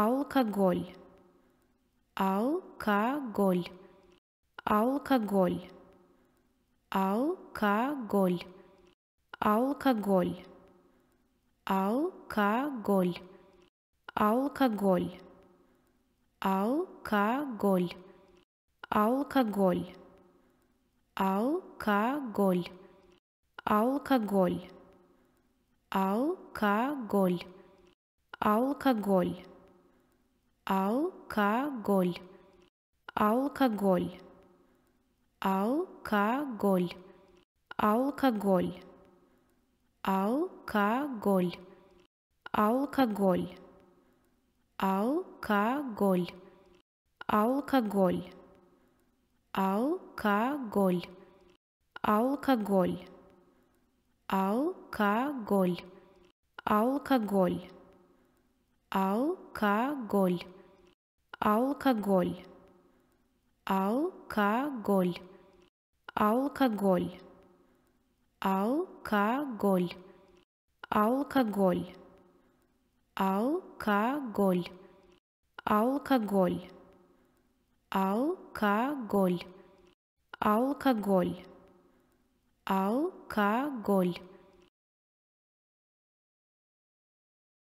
алкоголь, алкоголь, алкоголь, алкоголь, алкоголь, алкоголь, алкоголь, алкоголь, алкоголь, алкоголь, алкоголь, алкоголь, алкоголь алкоголь, алкоголь, алкоголь, алкоголь, алкоголь, алкоголь, алкоголь, алкоголь, алкоголь, алкоголь, алкоголь, алкоголь алкоголь, алкоголь, алкоголь, алкоголь, алкоголь, алкоголь, алкоголь, алкоголь, алкоголь, алкоголь, алкоголь.